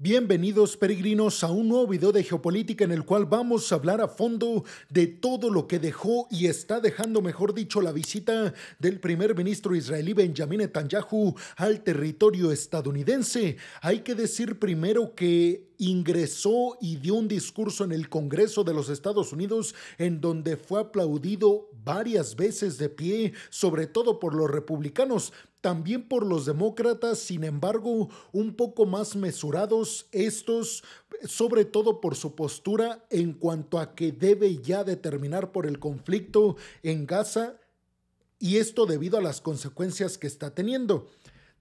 Bienvenidos peregrinos a un nuevo video de geopolítica en el cual vamos a hablar a fondo de todo lo que dejó y está dejando, mejor dicho, la visita del primer ministro israelí Benjamin Netanyahu al territorio estadounidense. Hay que decir primero que ingresó y dio un discurso en el Congreso de los Estados Unidos en donde fue aplaudido varias veces de pie, sobre todo por los republicanos, también por los demócratas, sin embargo, un poco más mesurados estos, sobre todo por su postura en cuanto a que debe ya determinar por el conflicto en Gaza y esto debido a las consecuencias que está teniendo.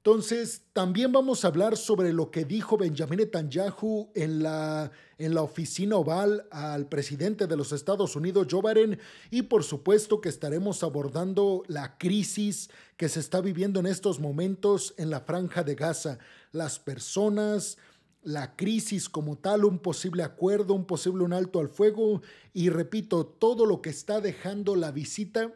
Entonces, también vamos a hablar sobre lo que dijo Benjamin Netanyahu en la, en la oficina oval al presidente de los Estados Unidos, Joe y por supuesto que estaremos abordando la crisis que se está viviendo en estos momentos en la franja de Gaza. Las personas, la crisis como tal, un posible acuerdo, un posible un alto al fuego y repito, todo lo que está dejando la visita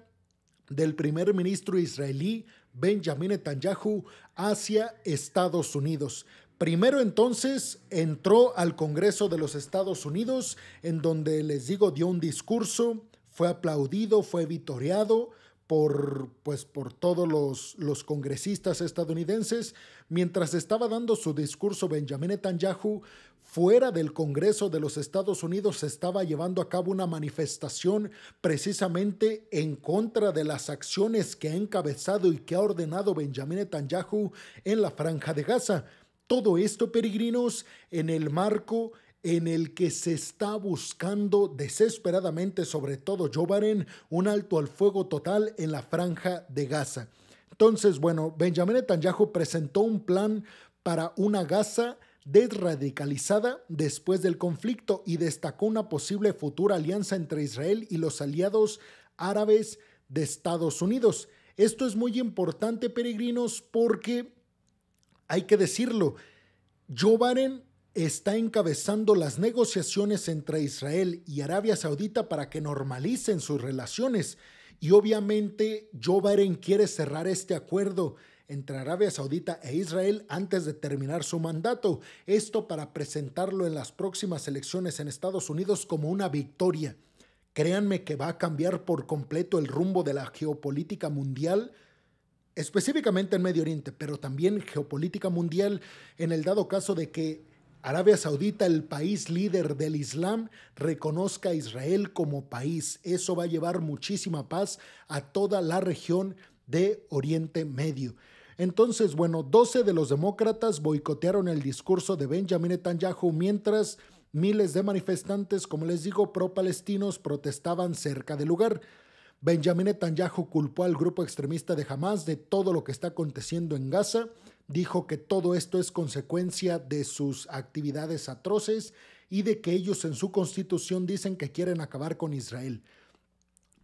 del primer ministro israelí Benjamin Netanyahu hacia Estados Unidos. Primero entonces entró al Congreso de los Estados Unidos, en donde les digo dio un discurso, fue aplaudido, fue vitoreado, por, pues, por todos los, los, congresistas estadounidenses mientras estaba dando su discurso Benjamin Netanyahu fuera del Congreso de los Estados Unidos se estaba llevando a cabo una manifestación precisamente en contra de las acciones que ha encabezado y que ha ordenado Benjamin Netanyahu en la franja de Gaza. Todo esto, peregrinos, en el marco en el que se está buscando desesperadamente, sobre todo Joe un alto al fuego total en la franja de Gaza. Entonces, bueno, Benjamin Netanyahu presentó un plan para una Gaza desradicalizada después del conflicto y destacó una posible futura alianza entre Israel y los aliados árabes de Estados Unidos. Esto es muy importante, peregrinos, porque hay que decirlo, Joe está encabezando las negociaciones entre Israel y Arabia Saudita para que normalicen sus relaciones. Y obviamente Joe Biden quiere cerrar este acuerdo entre Arabia Saudita e Israel antes de terminar su mandato. Esto para presentarlo en las próximas elecciones en Estados Unidos como una victoria. Créanme que va a cambiar por completo el rumbo de la geopolítica mundial específicamente en Medio Oriente, pero también geopolítica mundial en el dado caso de que Arabia Saudita, el país líder del Islam, reconozca a Israel como país. Eso va a llevar muchísima paz a toda la región de Oriente Medio. Entonces, bueno, 12 de los demócratas boicotearon el discurso de Benjamin Netanyahu mientras miles de manifestantes, como les digo, pro-palestinos protestaban cerca del lugar. Benjamin Netanyahu culpó al grupo extremista de Hamas de todo lo que está aconteciendo en Gaza dijo que todo esto es consecuencia de sus actividades atroces y de que ellos en su constitución dicen que quieren acabar con Israel.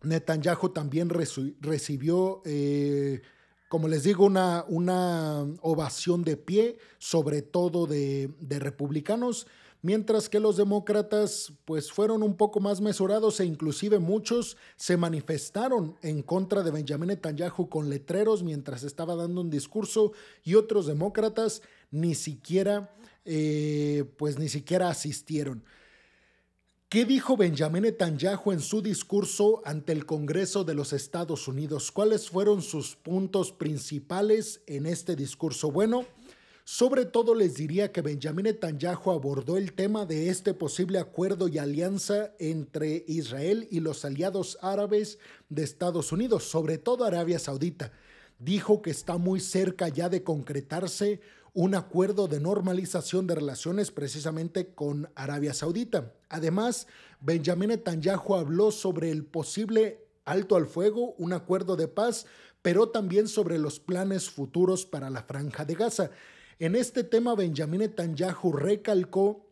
Netanyahu también recibió eh, como les digo, una, una ovación de pie, sobre todo de, republicanos, mientras que los demócratas pues fueron un poco más mesurados e inclusive muchos se manifestaron en contra de Benjamin Netanyahu con letreros mientras estaba dando un discurso y otros demócratas ni siquiera eh, pues ni siquiera asistieron. ¿Qué dijo Benjamin Netanyahu en su discurso ante el Congreso de los Estados Unidos? ¿Cuáles fueron sus puntos principales en este discurso? Bueno, sobre todo les diría que Benjamin Netanyahu abordó el tema de este posible acuerdo y alianza entre Israel y los aliados árabes de Estados Unidos, sobre todo Arabia Saudita. Dijo que está muy cerca ya de concretarse un acuerdo de normalización de relaciones precisamente con Arabia Saudita. Además, Benjamin Netanyahu habló sobre el posible alto al fuego, un acuerdo de paz, pero también sobre los planes futuros para la franja de Gaza. En este tema, Benjamin Netanyahu recalcó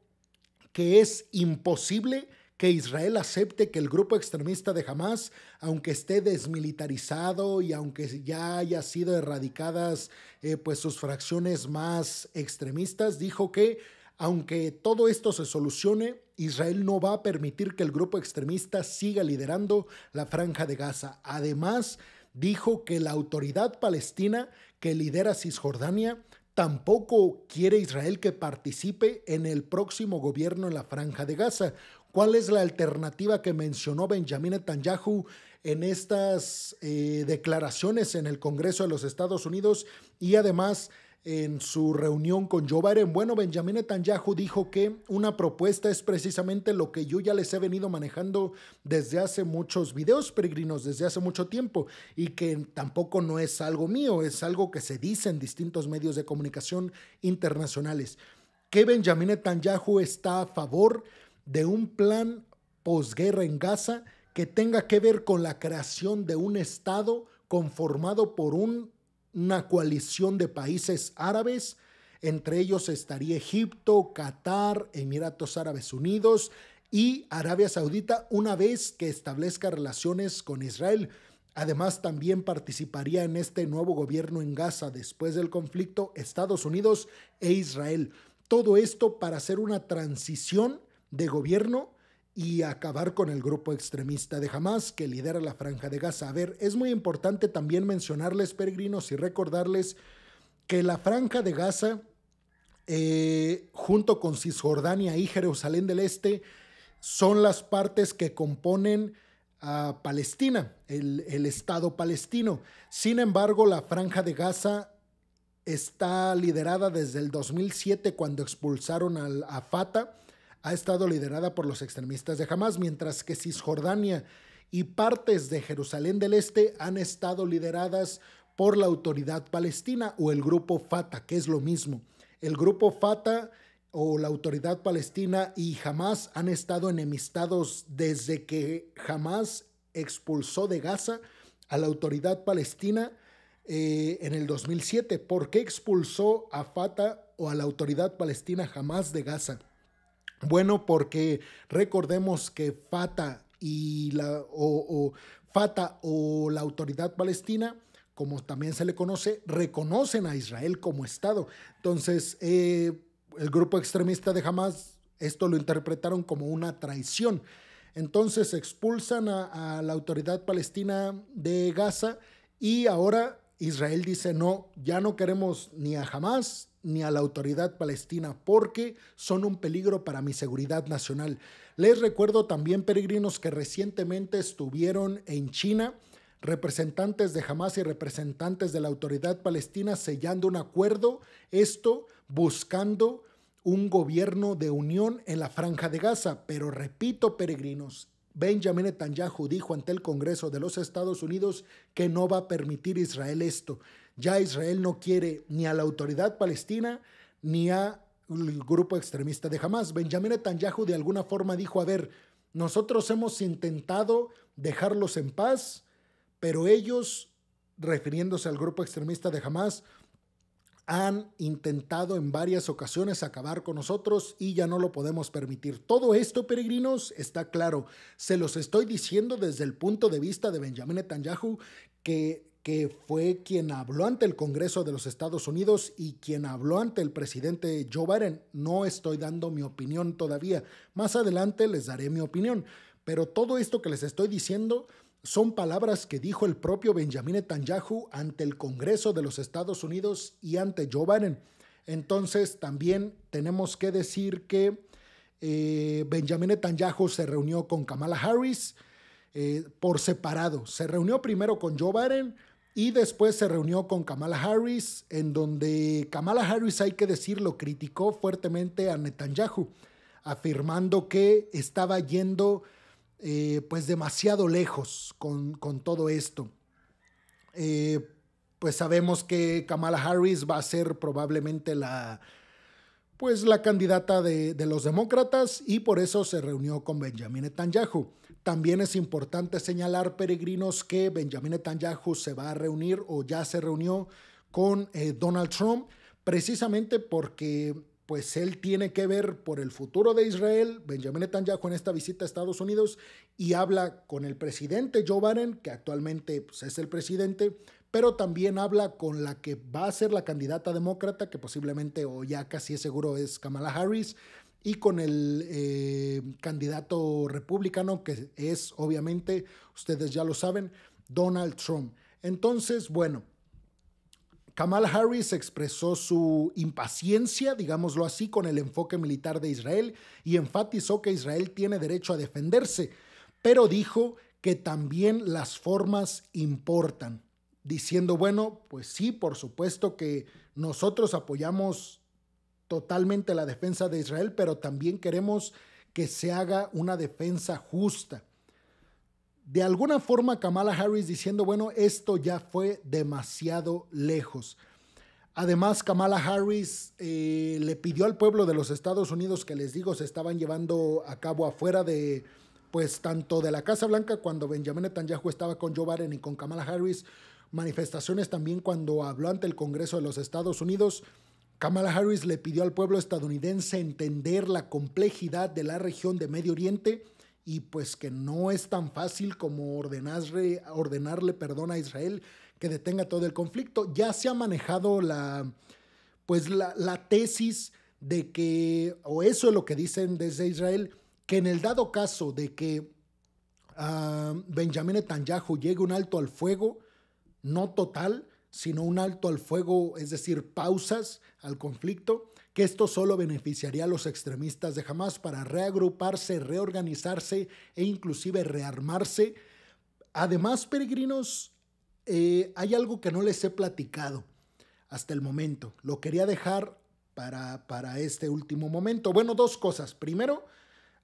que es imposible que Israel acepte que el grupo extremista de Hamas, aunque esté desmilitarizado y aunque ya haya sido erradicadas eh, pues sus fracciones más extremistas, dijo que aunque todo esto se solucione, Israel no va a permitir que el grupo extremista siga liderando la franja de Gaza. Además, dijo que la autoridad palestina que lidera Cisjordania Tampoco quiere Israel que participe en el próximo gobierno en la franja de Gaza, ¿Cuál es la alternativa que mencionó Benjamin Netanyahu en estas eh, declaraciones en el Congreso de los Estados Unidos y además en su reunión con Joe Biden? Bueno, Benjamin Netanyahu dijo que una propuesta es precisamente lo que yo ya les he venido manejando desde hace muchos videos peregrinos, desde hace mucho tiempo, y que tampoco no es algo mío, es algo que se dice en distintos medios de comunicación internacionales. Que Benjamin Netanyahu está a favor de un plan posguerra en Gaza que tenga que ver con la creación de un Estado conformado por una coalición de países árabes. Entre ellos estaría Egipto, Qatar, Emiratos Árabes Unidos y Arabia Saudita una vez que establezca relaciones con Israel. Además, también participaría en este nuevo gobierno en Gaza después del conflicto Estados Unidos e Israel. Todo esto para hacer una transición de gobierno y acabar con el grupo extremista de Hamas que lidera la franja de Gaza. A ver, es muy importante también mencionarles, peregrinos, y recordarles que la franja de Gaza, eh, junto con Cisjordania y Jerusalén del Este, son las partes que componen a Palestina, el, Estado palestino. Sin embargo, la franja de Gaza está liderada desde el 2007 cuando expulsaron al, a Fatah ha estado liderada por los extremistas de Hamas, mientras que Cisjordania y partes de Jerusalén del Este han estado lideradas por la autoridad palestina o el grupo Fatah, que es lo mismo. El grupo Fatah o la autoridad palestina y Hamas han estado enemistados desde que Hamas expulsó de Gaza a la autoridad palestina eh, en el 2007. ¿Por qué expulsó a Fatah o a la autoridad palestina Hamas de Gaza? Bueno, porque recordemos que Fata y la, o, o, Fata o la autoridad palestina, como también se le conoce, reconocen a Israel como Estado. Entonces, eh, el grupo extremista de Hamas esto lo interpretaron como una traición. Entonces expulsan a, a la autoridad palestina de Gaza y ahora Israel dice, no, ya no queremos ni a Hamas ni a la autoridad palestina porque son un peligro para mi seguridad nacional. Les recuerdo también, peregrinos, que recientemente estuvieron en China representantes de Hamas y representantes de la autoridad palestina sellando un acuerdo, esto buscando un gobierno de unión en la franja de Gaza. Pero repito, peregrinos, Benjamin Netanyahu dijo ante el Congreso de los Estados Unidos que no va a permitir Israel esto. Ya Israel no quiere ni a la autoridad palestina ni al grupo extremista de Hamas. Benjamin Netanyahu de alguna forma dijo, a ver, nosotros hemos intentado dejarlos en paz, pero ellos, refiriéndose al grupo extremista de Hamas, han intentado en varias ocasiones acabar con nosotros y ya no lo podemos permitir. Todo esto, peregrinos, está claro. Se los estoy diciendo desde el punto de vista de Benjamin Netanyahu, que que fue quien habló ante el Congreso de los Estados Unidos y quien habló ante el presidente Joe Biden. No estoy dando mi opinión todavía. Más adelante les daré mi opinión. Pero todo esto que les estoy diciendo son palabras que dijo el propio Benjamin Netanyahu ante el Congreso de los Estados Unidos y ante Joe Biden. Entonces también tenemos que decir que eh, Benjamin Netanyahu se reunió con Kamala Harris eh, por separado. Se reunió primero con Joe Biden, y después se reunió con Kamala Harris, en donde Kamala Harris, hay que decirlo, criticó fuertemente a Netanyahu, afirmando que estaba yendo eh, pues demasiado lejos con, todo esto. Eh, pues sabemos que Kamala Harris va a ser probablemente la, pues la candidata de, de los demócratas y por eso se reunió con Benjamin Netanyahu. También es importante señalar, peregrinos, que Benjamin Netanyahu se va a reunir o ya se reunió con eh, Donald Trump, precisamente porque pues él tiene que ver por el futuro de Israel, Benjamin Netanyahu en esta visita a Estados Unidos y habla con el presidente Joe Biden, que actualmente pues, es el presidente, pero también habla con la que va a ser la candidata demócrata, que posiblemente o ya casi es seguro es Kamala Harris, y con el eh, candidato republicano, que es obviamente, ustedes ya lo saben, Donald Trump. Entonces, bueno, Kamal Harris expresó su impaciencia, digámoslo así, con el enfoque militar de Israel y enfatizó que Israel tiene derecho a defenderse, pero dijo que también las formas importan, diciendo, bueno, pues sí, por supuesto que nosotros apoyamos totalmente la defensa de Israel, pero también queremos que se haga una defensa justa. De alguna forma Kamala Harris diciendo, bueno, esto ya fue demasiado lejos. Además, Kamala Harris eh, le pidió al pueblo de los Estados Unidos que les digo se estaban llevando a cabo afuera de, pues tanto de la Casa Blanca cuando Benjamin Netanyahu estaba con Joe Biden y con Kamala Harris, manifestaciones también cuando habló ante el Congreso de los Estados Unidos. Kamala Harris le pidió al pueblo estadounidense entender la complejidad de la región de Medio Oriente y pues que no es tan fácil como ordenarle, ordenarle perdón a Israel que detenga todo el conflicto. Ya se ha manejado la, pues la, tesis de que, o eso es lo que dicen desde Israel, que en el dado caso de que Benjamín ah, Benjamin Netanyahu llegue un alto al fuego, no total, sino un alto al fuego, es decir, pausas al conflicto, que esto solo beneficiaría a los extremistas de Hamas para reagruparse, reorganizarse e inclusive rearmarse. Además, peregrinos, eh, hay algo que no les he platicado hasta el momento. Lo quería dejar para, para este último momento. Bueno, dos cosas. Primero,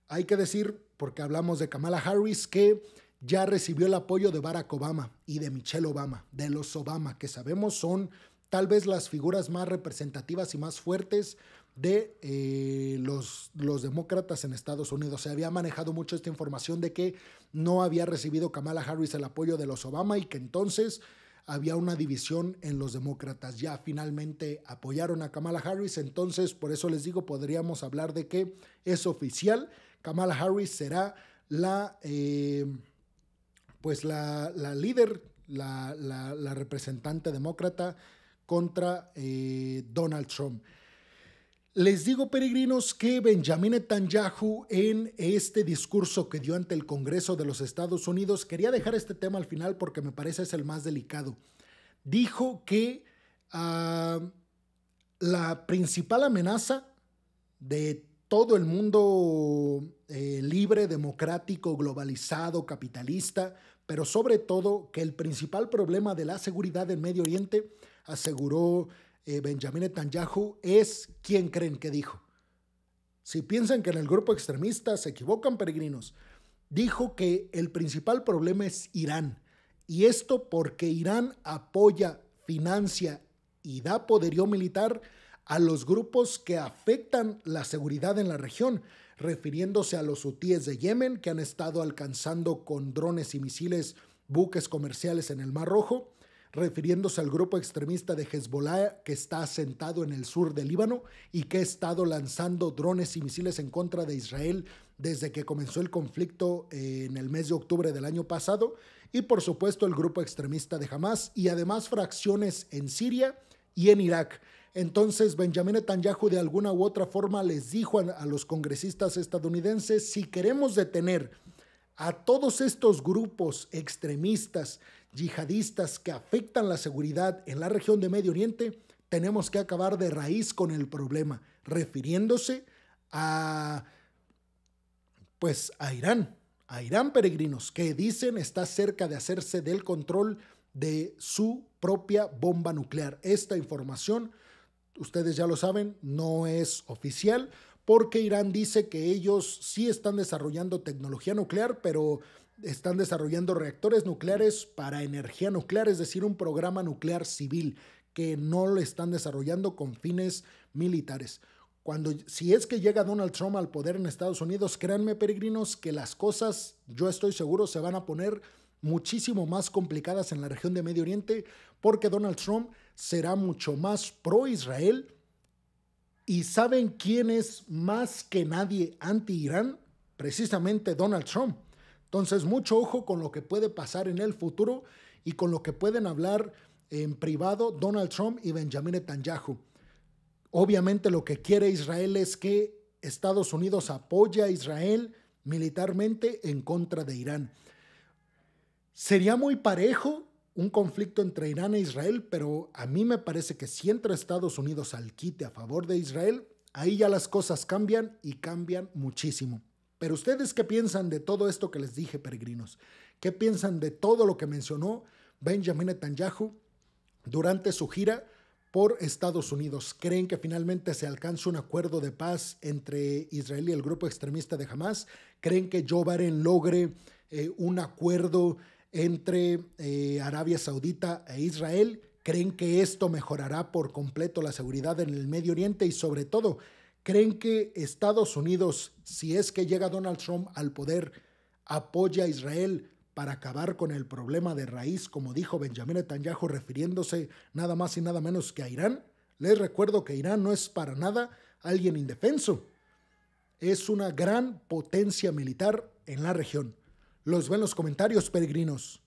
hay que decir, porque hablamos de Kamala Harris, que ya recibió el apoyo de Barack Obama y de Michelle Obama, de los Obama, que sabemos son tal vez las figuras más representativas y más fuertes de eh, los, los, demócratas en Estados Unidos. Se había manejado mucho esta información de que no había recibido Kamala Harris el apoyo de los Obama y que entonces había una división en los demócratas. Ya finalmente apoyaron a Kamala Harris, entonces por eso les digo, podríamos hablar de que es oficial, Kamala Harris será la... Eh, pues la, líder, la, representante demócrata contra eh, Donald Trump. Les digo, peregrinos, que Benjamin Netanyahu en este discurso que dio ante el Congreso de los Estados Unidos, quería dejar este tema al final porque me parece es el más delicado, dijo que ah, la principal amenaza de todo el mundo eh, libre, democrático, globalizado, capitalista, pero sobre todo que el principal problema de la seguridad del Medio Oriente, aseguró eh, Benjamin Netanyahu, es quién creen que dijo. Si piensan que en el grupo extremista se equivocan, peregrinos, dijo que el principal problema es Irán. Y esto porque Irán apoya, financia y da poderío militar a los grupos que afectan la seguridad en la región, refiriéndose a los hutíes de Yemen que han estado alcanzando con drones y misiles buques comerciales en el Mar Rojo, refiriéndose al grupo extremista de Hezbollah que está asentado en el sur del Líbano y que ha estado lanzando drones y misiles en contra de Israel desde que comenzó el conflicto eh, en el mes de octubre del año pasado, y por supuesto el grupo extremista de Hamas y además fracciones en Siria y en Irak entonces Benjamin Netanyahu de alguna u otra forma les dijo a, los congresistas estadounidenses, si queremos detener a todos estos grupos extremistas, yihadistas que afectan la seguridad en la región de Medio Oriente, tenemos que acabar de raíz con el problema, refiriéndose a pues a Irán, a Irán peregrinos que dicen está cerca de hacerse del control de su propia bomba nuclear. Esta información ustedes ya lo saben, no es oficial, porque Irán dice que ellos sí están desarrollando tecnología nuclear, pero están desarrollando reactores nucleares para energía nuclear, es decir, un programa nuclear civil que no lo están desarrollando con fines militares. Cuando, si es que llega Donald Trump al poder en Estados Unidos, créanme peregrinos que las cosas, yo estoy seguro, se van a poner muchísimo más complicadas en la región de Medio Oriente porque Donald Trump será mucho más pro-Israel. ¿Y saben quién es más que nadie anti-Irán? Precisamente Donald Trump. Entonces, mucho ojo con lo que puede pasar en el futuro y con lo que pueden hablar en privado Donald Trump y Benjamin Netanyahu. Obviamente lo que quiere Israel es que Estados Unidos apoye a Israel militarmente en contra de Irán. Sería muy parejo un conflicto entre Irán e Israel, pero a mí me parece que si entra Estados Unidos al quite a favor de Israel, ahí ya las cosas cambian y cambian muchísimo. Pero ustedes qué piensan de todo esto que les dije, peregrinos? ¿Qué piensan de todo lo que mencionó Benjamin Netanyahu durante su gira por Estados Unidos? ¿Creen que finalmente se alcanza un acuerdo de paz entre Israel y el grupo extremista de Hamas? ¿Creen que Joe Biden logre eh, un acuerdo entre eh, Arabia Saudita e Israel. ¿Creen que esto mejorará por completo la seguridad en el Medio Oriente? Y sobre todo, ¿creen que Estados Unidos, si es que llega Donald Trump al poder, apoya a Israel para acabar con el problema de raíz, como dijo Benjamin Netanyahu, refiriéndose nada más y nada menos que a Irán? Les recuerdo que Irán no es para nada alguien indefenso. Es una gran potencia militar en la región. Los veo en los comentarios, peregrinos.